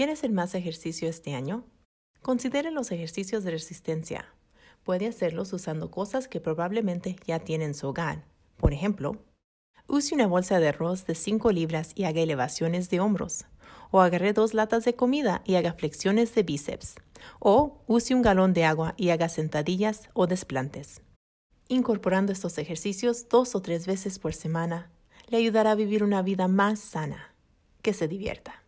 ¿Quieres hacer más ejercicio este año? Considere los ejercicios de resistencia. Puede hacerlos usando cosas que probablemente ya tienen en su hogar. Por ejemplo, use una bolsa de arroz de 5 libras y haga elevaciones de hombros. O agarre dos latas de comida y haga flexiones de bíceps. O use un galón de agua y haga sentadillas o desplantes. Incorporando estos ejercicios dos o tres veces por semana le ayudará a vivir una vida más sana. Que se divierta.